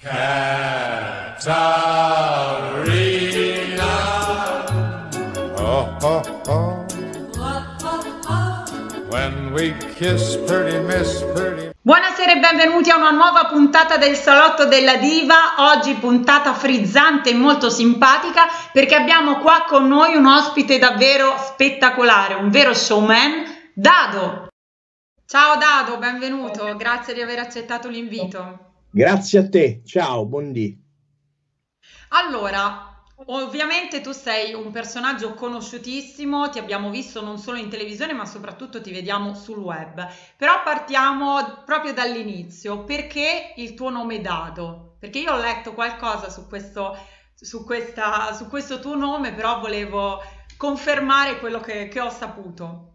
Katarina. Oh, oh, oh. When we kiss, pretty miss, pretty. Buonasera e benvenuti a una nuova puntata del Salotto della Diva, oggi puntata frizzante e molto simpatica perché abbiamo qua con noi un ospite davvero spettacolare, un vero showman, Dado. Ciao Dado, benvenuto, grazie di aver accettato l'invito. Grazie a te, ciao, buondì. Allora, ovviamente tu sei un personaggio conosciutissimo, ti abbiamo visto non solo in televisione ma soprattutto ti vediamo sul web, però partiamo proprio dall'inizio, perché il tuo nome è Dado? Perché io ho letto qualcosa su questo, su questa, su questo tuo nome, però volevo confermare quello che, che ho saputo.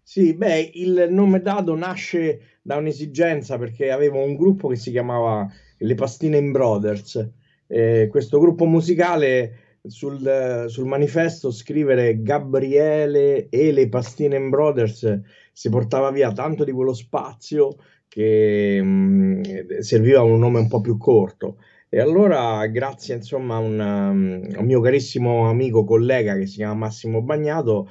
Sì, beh, il nome Dado nasce da un'esigenza perché avevo un gruppo che si chiamava Le Pastine in Brothers. Eh, questo gruppo musicale sul, sul, manifesto scrivere Gabriele e le Pastine in Brothers si portava via tanto di quello spazio che mh, mm, serviva un nome un po' più corto. E allora, grazie insomma a un, a un mio carissimo amico collega che si chiama Massimo Bagnato,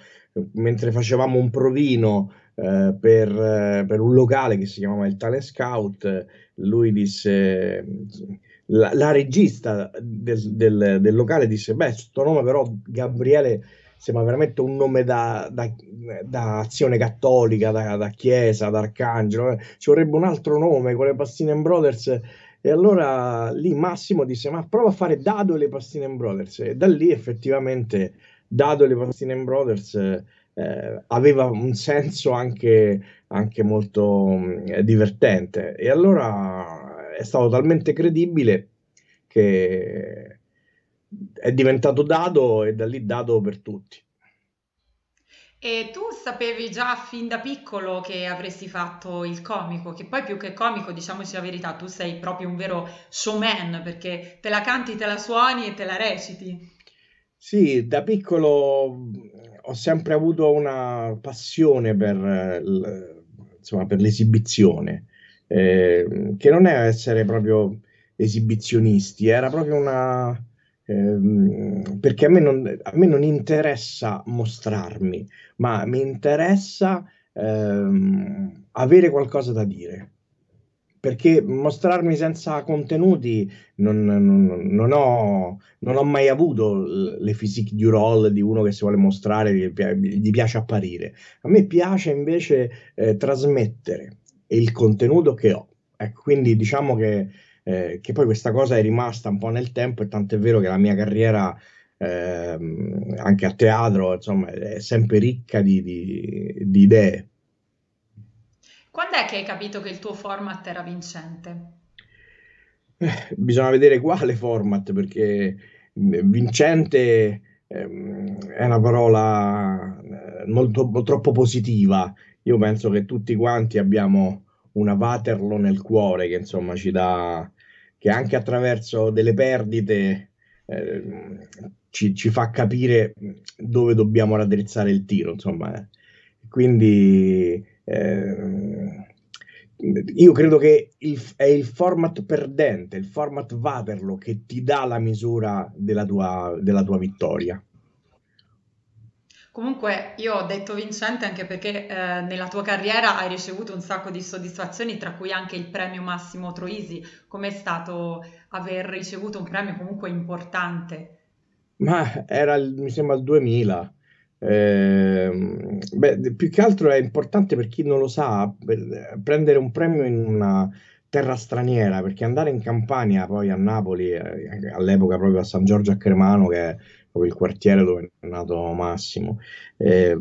mentre facevamo un provino eh, per, eh, per, un locale che si chiamava il Tale Scout, lui disse, la, la regista del, del, del, locale disse, beh, questo nome però Gabriele sembra veramente un nome da, da, da azione cattolica, da, da chiesa, da arcangelo, eh, ci vorrebbe un altro nome con le pastine Brothers. E allora lì Massimo disse: Ma prova a fare Dado e le Pastine Brothers. E da lì effettivamente Dado e le Pastine Brothers eh, aveva un senso anche, anche molto mh, mm, divertente e allora è stato talmente credibile che è diventato dado e da lì dado per tutti. E tu sapevi già fin da piccolo che avresti fatto il comico, che poi più che comico, diciamoci la verità, tu sei proprio un vero showman perché te la canti, te la suoni e te la reciti. Sì, da piccolo ho sempre avuto una passione per, insomma, per l'esibizione, eh, che non è essere proprio esibizionisti, era proprio una... Eh, perché a me, non, a me, non, interessa mostrarmi, ma mi interessa eh, avere qualcosa da dire perché mostrarmi senza contenuti non, non, non, ho, non ho, mai avuto le physique di role di uno che si vuole mostrare, gli piace apparire. A me piace invece eh, trasmettere il contenuto che ho. Ecco, quindi diciamo che, eh, che poi questa cosa è rimasta un po' nel tempo e tant'è vero che la mia carriera... Eh, anche a teatro, insomma, è sempre ricca di, di, di idee. Quando è che hai capito che il tuo format era vincente? Eh, bisogna vedere quale format, perché eh, vincente ehm, è una parola eh, molto, troppo positiva. Io penso che tutti quanti abbiamo una Waterloo nel cuore che insomma ci dà, che anche attraverso delle perdite eh, ci, ci, fa capire dove dobbiamo raddrizzare il tiro, insomma. Eh. Quindi eh, io credo che il, è il format perdente, il format Vaterlo che ti dà la misura della tua, della tua vittoria. Comunque io ho detto vincente anche perché eh, nella tua carriera hai ricevuto un sacco di soddisfazioni, tra cui anche il premio Massimo Troisi. Com'è stato aver ricevuto un premio comunque importante? Ma era, mi sembra, il 2000. Ehm, beh, più che altro è importante per chi non lo sa eh, prendere un premio in una terra straniera perché andare in Campania poi a Napoli eh, all'epoca proprio a San Giorgio a Cremano che è proprio il quartiere dove è nato Massimo eh,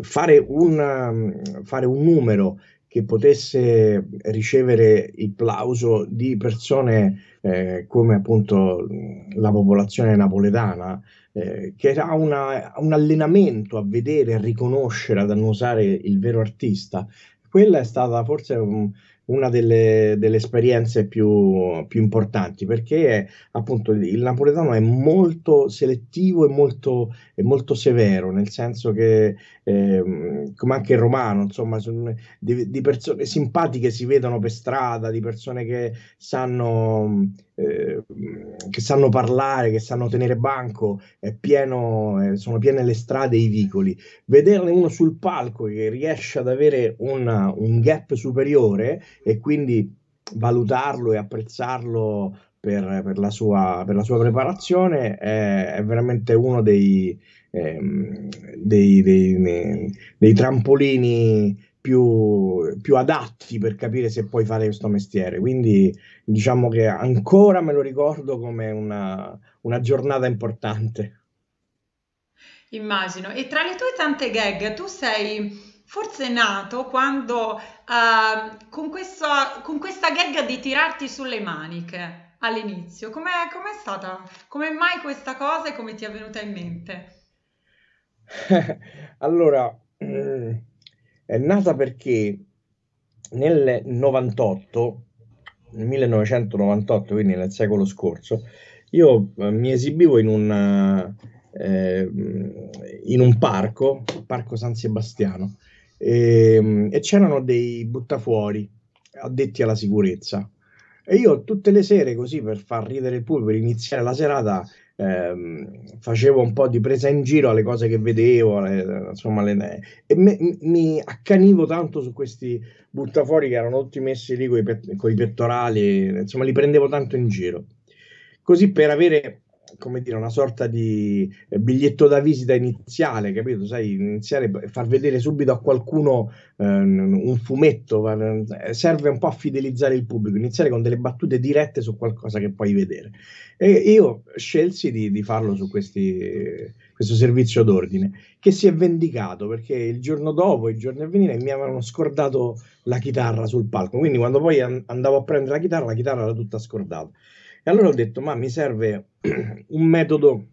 fare, un, fare un numero che potesse ricevere il plauso di persone eh, come appunto la popolazione napoletana eh, che ha un allenamento a vedere, a riconoscere, ad annusare il vero artista, quella è stata forse... Um, una delle, delle esperienze più, più, importanti perché appunto il napoletano è molto selettivo e molto, è molto severo, nel senso che eh, come anche il romano, insomma, di, di, persone simpatiche si vedono per strada, di persone che sanno, eh, che sanno parlare, che sanno tenere banco, pieno, eh, sono piene le strade e i vicoli. Vederne uno sul palco che riesce ad avere una, un gap superiore e quindi valutarlo e apprezzarlo per, per, la, sua, per la, sua, preparazione è, è veramente uno dei, ehm, dei, dei, dei trampolini più, più, adatti per capire se puoi fare questo mestiere. Quindi diciamo che ancora me lo ricordo come una, una giornata importante. Immagino. E tra le tue tante gag, tu sei forse è nato quando uh, con, questo, con questa gag di tirarti sulle maniche all'inizio. Com'è, com'è stata? Come mai questa cosa e come ti è venuta in mente? allora, è nata perché nel 98, 1998, quindi nel secolo scorso, io eh, mi esibivo in un, eh, in un parco, il Parco San Sebastiano, e, ehm, e c'erano dei buttafuori addetti alla sicurezza. E io tutte le sere, così per far ridere il pubblico, per iniziare la serata, ehm, facevo un po' di presa in giro alle cose che vedevo, le, insomma, le, e me, mi accanivo tanto su questi buttafuori che erano tutti messi lì con i pettorali, insomma, li prendevo tanto in giro. Così per avere come dire, una sorta di eh, biglietto da visita iniziale, capito? Sai, iniziare far vedere subito a qualcuno eh, un fumetto, eh, serve un po' a fidelizzare il pubblico, iniziare con delle battute dirette su qualcosa che puoi vedere. E io scelsi di, di farlo su questi questo servizio d'ordine, che si è vendicato perché il giorno dopo, i giorni a venire, mi avevano scordato la chitarra sul palco. Quindi, quando poi andavo a prendere la chitarra, la chitarra era tutta scordata. E allora ho detto, ma mi serve un metodo,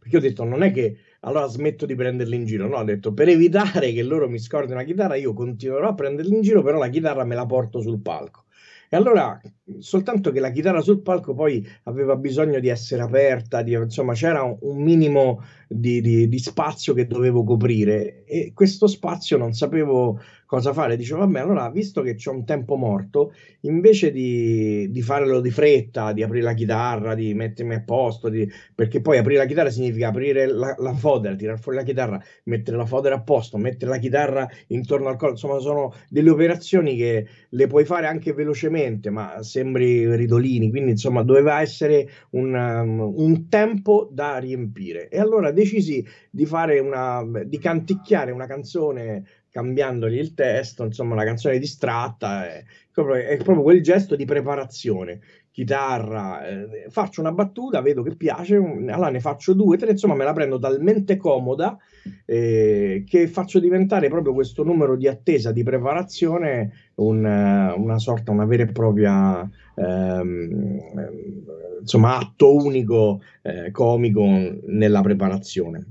perché ho detto, non è che allora smetto di prenderli in giro, no, ho detto, per evitare che loro mi scordino la chitarra, io continuerò a prenderli in giro, però la chitarra me la porto sul palco. E allora, soltanto che la chitarra sul palco poi aveva bisogno di essere aperta, di, insomma c'era un minimo di, di, di, spazio che dovevo coprire e questo spazio non sapevo cosa fare? Dice, vabbè, allora, visto che c'è un tempo morto, invece di, di, farlo di fretta, di aprire la chitarra, di mettermi a posto, di, perché poi aprire la chitarra significa aprire la, la fodera, tirare fuori la chitarra, mettere la fodera a posto, mettere la chitarra intorno al collo, insomma, sono delle operazioni che le puoi fare anche velocemente, ma sembri ridolini, quindi insomma, doveva essere un, um, un tempo da riempire. E allora decisi di fare una, di canticchiare una canzone cambiandogli il testo, insomma la canzone distratta, eh, è proprio, è proprio quel gesto di preparazione, chitarra, eh, faccio una battuta, vedo che piace, mm, allora ne faccio due, tre, insomma me la prendo talmente comoda eh, che faccio diventare proprio questo numero di attesa, di preparazione, un, eh, una sorta, una vera e propria, ehm, ehm, insomma, atto unico eh, comico nella preparazione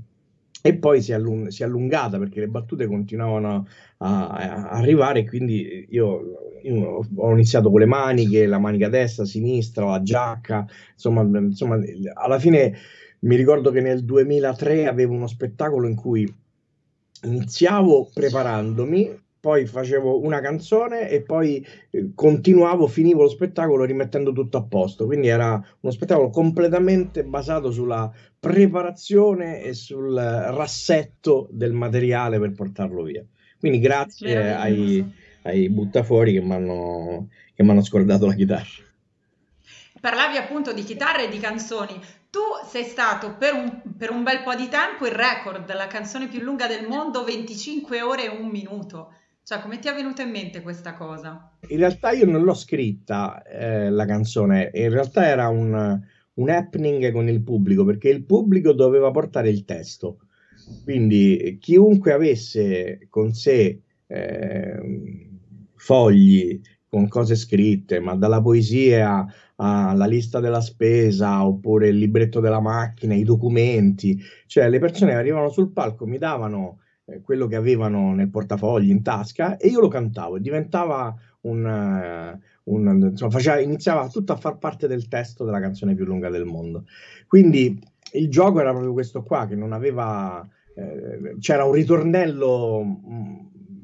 e poi si, allung- si, è allungata perché le battute continuavano a, a arrivare quindi io, io, ho iniziato con le maniche, la manica destra, sinistra, la giacca, insomma, insomma alla fine mi ricordo che nel 2003 avevo uno spettacolo in cui iniziavo preparandomi poi facevo una canzone e poi eh, continuavo, finivo lo spettacolo rimettendo tutto a posto. Quindi era uno spettacolo completamente basato sulla preparazione e sul rassetto del materiale per portarlo via. Quindi grazie ai, ai buttafuori che mi hanno scordato la chitarra. Parlavi appunto di chitarre e di canzoni. Tu sei stato per un, per un bel po' di tempo il record, la canzone più lunga del mondo, 25 ore e un minuto. Cioè, come ti è venuta in mente questa cosa? In realtà io non l'ho scritta eh, la canzone, in realtà era un, un happening con il pubblico, perché il pubblico doveva portare il testo. Quindi chiunque avesse con sé eh, fogli con cose scritte, ma dalla poesia alla lista della spesa oppure il libretto della macchina, i documenti, cioè le persone arrivano sul palco, mi davano eh, quello che avevano nel portafoglio, in tasca, e io lo cantavo, e diventava un, eh, un insomma, faceva, iniziava tutto a far parte del testo della canzone più lunga del mondo. Quindi il gioco era proprio questo qua, che non aveva, eh, c'era un ritornello, mm,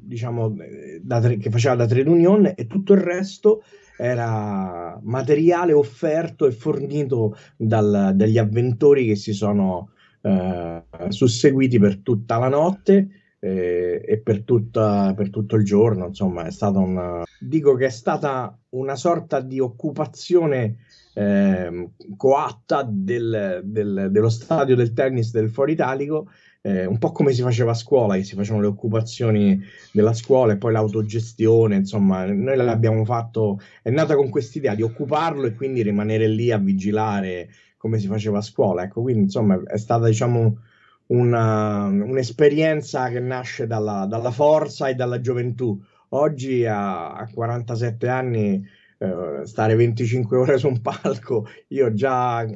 diciamo, eh, tre, che faceva da trade union e tutto il resto era materiale offerto e fornito dal, dagli avventori che si sono eh, susseguiti per tutta la notte eh, e per, tutta, per, tutto il giorno. Insomma, è stata una, dico che è stata una sorta di occupazione eh, coatta del, del, dello stadio del tennis del Foro Italico. Eh, un po' come si faceva a scuola, che si facevano le occupazioni della scuola e poi l'autogestione, insomma, noi l'abbiamo fatto, è nata con quest'idea di occuparlo e quindi rimanere lì a vigilare come si faceva a scuola. Ecco, quindi insomma è stata diciamo una, un'esperienza che nasce dalla, dalla, forza e dalla gioventù. Oggi a, a 47 anni eh, stare 25 ore su un palco, io già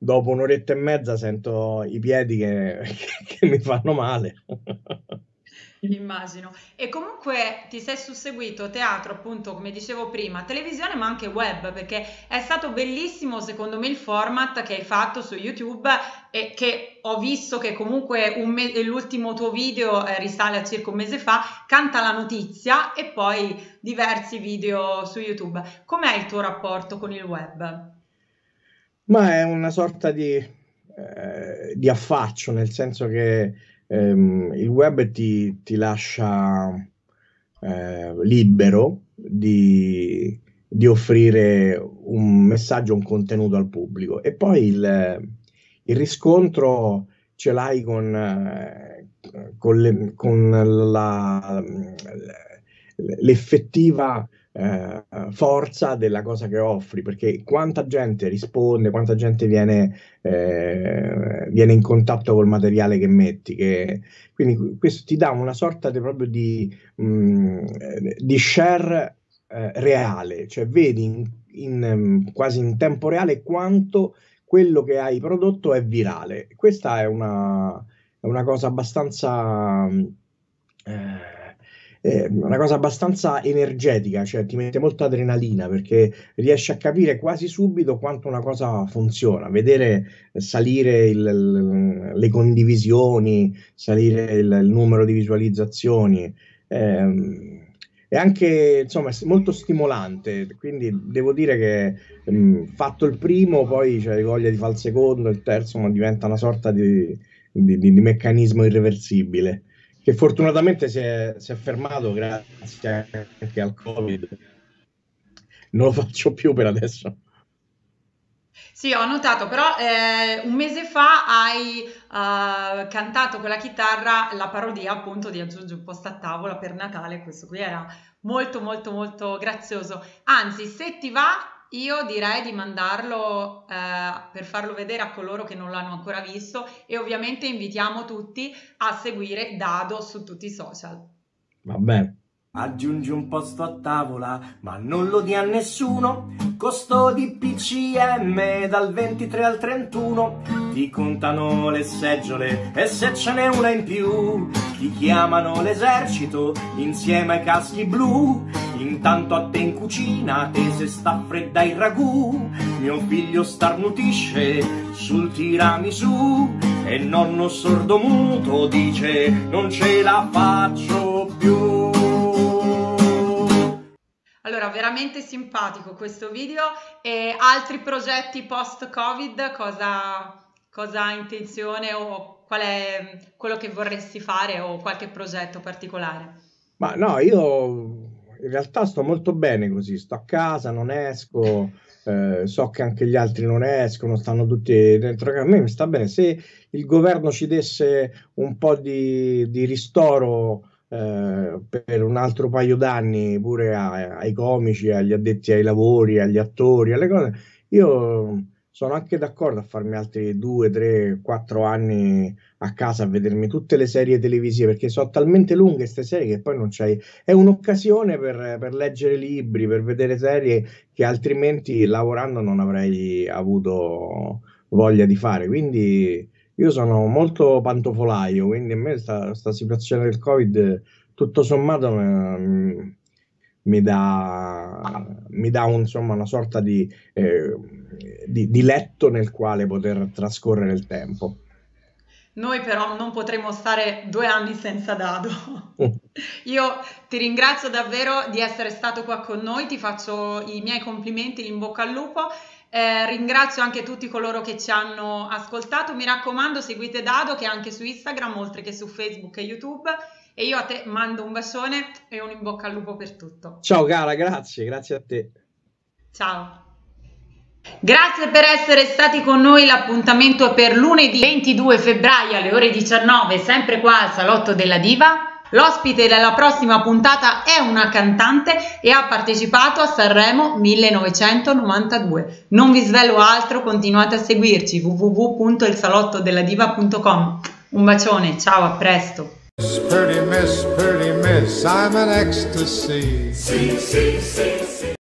dopo un'oretta e mezza sento i piedi che, che, che mi fanno male. Immagino. E comunque ti sei susseguito teatro, appunto, come dicevo prima, televisione, ma anche web, perché è stato bellissimo, secondo me, il format che hai fatto su YouTube e che ho visto che comunque me- l'ultimo tuo video eh, risale a circa un mese fa, canta la notizia e poi diversi video su YouTube. Com'è il tuo rapporto con il web? Ma è una sorta di, eh, di affaccio, nel senso che ehm, il web ti, ti lascia eh, libero di, di, offrire un messaggio, un contenuto al pubblico e poi il, il riscontro ce l'hai con, eh, con, le, con la, l'effettiva eh, forza della cosa che offri, perché quanta gente risponde, quanta gente viene, eh, viene in contatto col materiale che metti, che, quindi questo ti dà una sorta di, proprio di, mh, mm, di share eh, reale, cioè vedi in, in, mm, quasi in tempo reale quanto quello che hai prodotto è virale. Questa è una, è una cosa abbastanza... Mm, eh, eh, una cosa abbastanza energetica, cioè ti mette molta adrenalina perché riesci a capire quasi subito quanto una cosa funziona, vedere salire il, le condivisioni, salire il, il numero di visualizzazioni. Ehm, è anche insomma molto stimolante quindi devo dire che mh, fatto il primo poi c'è voglia di fare il secondo il terzo ma diventa una sorta di, di, di meccanismo irreversibile che fortunatamente si è, si è fermato grazie anche al Covid. Non lo faccio più per adesso. Sì, ho notato, però eh, un mese fa hai uh, cantato con la chitarra la parodia appunto di Aggiungi un posto a tavola per Natale, questo qui era molto molto molto grazioso. Anzi, se ti va, io direi di mandarlo eh, per farlo vedere a coloro che non l'hanno ancora visto e ovviamente invitiamo tutti a seguire Dado su tutti i social. Vabbè. Aggiungi un posto a tavola, ma non lo di a nessuno. Costo di PCM dal 23 al 31. Ti contano le seggiole e se ce n'è una in più. Ti chiamano l'esercito insieme ai caschi blu Intanto a te in cucina se sta fredda il ragù Mio figlio starnutisce sul tiramisù E nonno sordomuto dice non ce la faccio più allora, veramente simpatico questo video e altri progetti post-Covid, cosa, cosa hai intenzione o qual è quello che vorresti fare o qualche progetto particolare? Ma no, io in realtà sto molto bene così, sto a casa, non esco, eh, so che anche gli altri non escono, stanno tutti dentro a me mi sta bene. Se il governo ci desse un po' di, di ristoro eh, per un altro paio d'anni pure a, ai comici, agli addetti ai lavori, agli attori, alle cose, io sono anche d'accordo a farmi altri 2, 3, 4 anni a casa a vedermi tutte le serie televisive perché sono talmente lunghe queste serie che poi non c'hai. È un'occasione per, per, leggere libri, per vedere serie che altrimenti lavorando non avrei avuto voglia di fare. Quindi io sono molto pantofolaio, quindi a me questa situazione del Covid tutto sommato. Mh, mm, mi dà, mi dà un, insomma, una sorta di, eh, di, di letto nel quale poter trascorrere il tempo. Noi però non potremo stare due anni senza Dado. Mm. Io ti ringrazio davvero di essere stato qua con noi, ti faccio i miei complimenti, in bocca al lupo. Eh, ringrazio anche tutti coloro che ci hanno ascoltato. Mi raccomando, seguite Dado che è anche su Instagram, oltre che su Facebook e YouTube. E io a te mando un bacione e un in bocca al lupo per tutto. Ciao cara, grazie, grazie a te. Ciao. Grazie per essere stati con noi, l'appuntamento è per lunedì 22 febbraio alle ore 19, sempre qua al Salotto della Diva. L'ospite della prossima puntata è una cantante e ha partecipato a Sanremo 1992. Non vi svelo altro, continuate a seguirci www.elsalottodeladiva.com. Un bacione, ciao, a presto! Miss Pretty Miss, Pretty Miss, I'm in ecstasy. See, see, see, see.